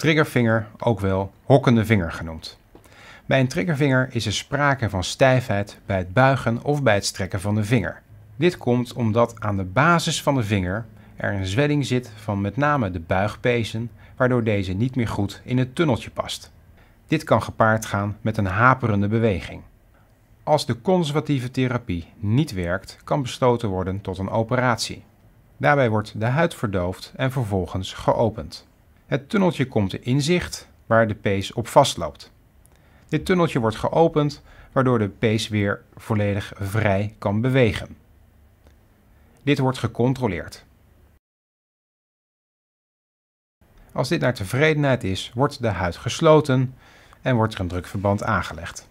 Triggervinger, ook wel hokkende vinger genoemd. Bij een triggervinger is er sprake van stijfheid bij het buigen of bij het strekken van de vinger. Dit komt omdat aan de basis van de vinger er een zwelling zit van met name de buigpezen, waardoor deze niet meer goed in het tunneltje past. Dit kan gepaard gaan met een haperende beweging. Als de conservatieve therapie niet werkt, kan besloten worden tot een operatie. Daarbij wordt de huid verdoofd en vervolgens geopend. Het tunneltje komt in zicht waar de pees op vastloopt. Dit tunneltje wordt geopend waardoor de pees weer volledig vrij kan bewegen. Dit wordt gecontroleerd. Als dit naar tevredenheid is, wordt de huid gesloten en wordt er een drukverband aangelegd.